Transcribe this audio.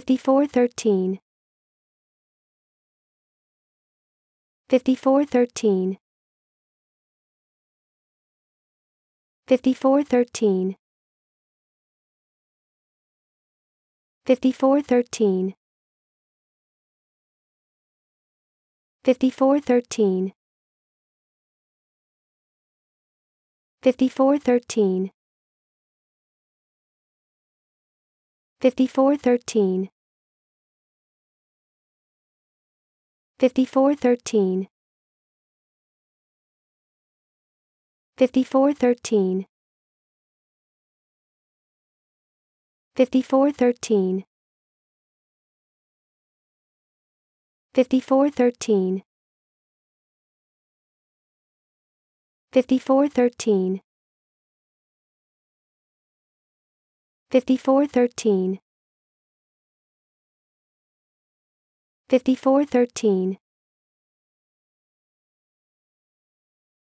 5413 5413 5413 5413 5413 5413 5413 5413 5413 5413 5413 5413 5413 5413